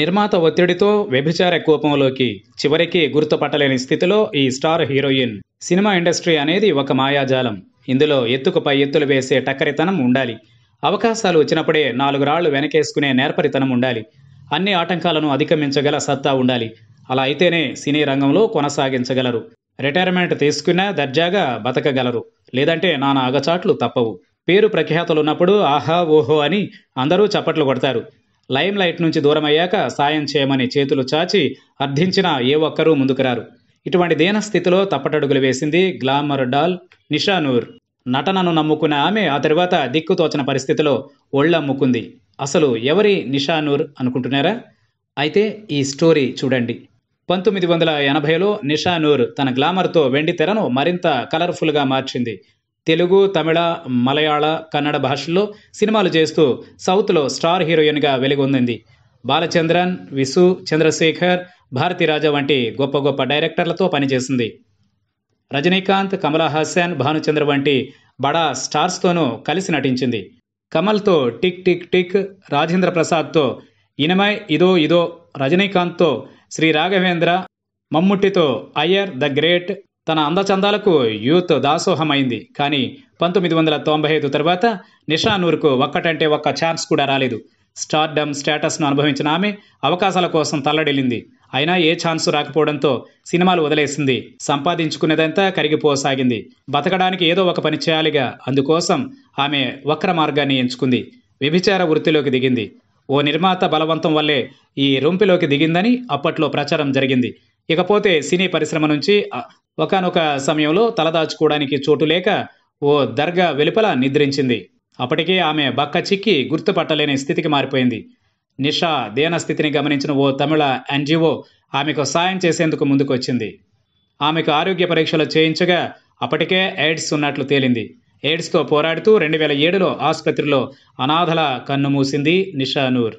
నిర్మాత ఒత్తిడితో వ్యభిచార కోపంలోకి చివరికి గుర్తుపట్టలేని స్థితిలో ఈ స్టార్ హీరోయిన్ సినిమా ఇండస్ట్రీ అనేది ఒక మాయాజాలం ఇందులో ఎత్తుకుపై ఎత్తులు వేసే టక్కరితనం ఉండాలి అవకాశాలు వచ్చినప్పుడే నాలుగు రాళ్లు వెనకేసుకునే నేర్పరితనం ఉండాలి అన్ని ఆటంకాలను అధిగమించగల సత్తా ఉండాలి అలా అయితేనే సినీ రంగంలో కొనసాగించగలరు రిటైర్మెంట్ తీసుకున్నా దర్జాగా బతకగలరు లేదంటే నానా అగచాట్లు తప్పవు పేరు ప్రఖ్యాతులున్నప్పుడు ఆహా ఓహో అని అందరూ చప్పట్లు కొడతారు లైమ్ లైట్ నుంచి దూరమయ్యాక సాయం చేయమని చేతులు చాచి అర్థించినా ఏ ఒక్కరూ ముందుకురారు ఇటువంటి స్థితిలో తప్పటడుగులు వేసింది గ్లామర్ డాల్ నిషానూర్ నటనను నమ్ముకున్న ఆమె ఆ తర్వాత దిక్కుతోచిన పరిస్థితిలో ఒళ్ళమ్ముకుంది అసలు ఎవరి నిషానూర్ అనుకుంటున్నారా అయితే ఈ స్టోరీ చూడండి పంతొమ్మిది వందల ఎనభైలో నిషానూర్ తన గ్లామర్తో వెండి తెరను మరింత కలర్ఫుల్గా మార్చింది తెలుగు తమిళ మలయాళ కన్నడ భాషల్లో సినిమాలు చేస్తూ సౌత్లో స్టార్ హీరోయిన్గా వెలుగొందింది బాలచంద్రన్ విసు చంద్రశేఖర్ భారతి రాజా వంటి గొప్ప గొప్ప డైరెక్టర్లతో పనిచేసింది రజనీకాంత్ కమలా హాసన్ భానుచంద్ర వంటి బడా స్టార్స్తోనూ కలిసి నటించింది కమల్తో టిక్ టిక్ టిక్ రాజేంద్ర ప్రసాద్తో ఇనమై ఇదో ఇదో రజనీకాంత్తో శ్రీ రాఘవేంద్ర మమ్ముట్టితో అయ్యర్ ద గ్రేట్ తన అందచందాలకు యూత్ దాసోహమైంది కానీ పంతొమ్మిది వందల తొంభై ఐదు తర్వాత నిషా నూర్కు ఒక్కటంటే ఒక్క ఛాన్స్ కూడా రాలేదు స్టార్డమ్ స్టేటస్ను అనుభవించిన ఆమె అవకాశాల కోసం తల్లడిల్లింది అయినా ఏ ఛాన్స్ రాకపోవడంతో సినిమాలు వదిలేసింది సంపాదించుకునేదంతా కరిగిపోసాగింది బతకడానికి ఏదో ఒక పని చేయాలిగా అందుకోసం ఆమె వక్ర మార్గాన్ని ఎంచుకుంది వ్యభిచార వృత్తిలోకి దిగింది ఓ నిర్మాత బలవంతం వల్లే ఈ రొంపిలోకి దిగిందని అప్పట్లో ప్రచారం జరిగింది ఇకపోతే సినీ పరిశ్రమ నుంచి ఒకనొక సమయంలో తలదాచుకోవడానికి చోటు లేక ఓ దర్గా వెలుపల నిద్రించింది అప్పటికే ఆమె బక్క చిక్కి గుర్తుపట్టలేని స్థితికి మారిపోయింది నిషా దేన స్థితిని గమనించిన ఓ తమిళ ఎన్జిఓ ఆమెకు సాయం చేసేందుకు ముందుకొచ్చింది ఆమెకు ఆరోగ్య పరీక్షలు చేయించగా అప్పటికే ఎయిడ్స్ ఉన్నట్లు తేలింది ఎయిడ్స్తో పోరాడుతూ రెండు వేల ఏడులో ఆసుపత్రిలో అనాథల కన్ను మూసింది నిషానూర్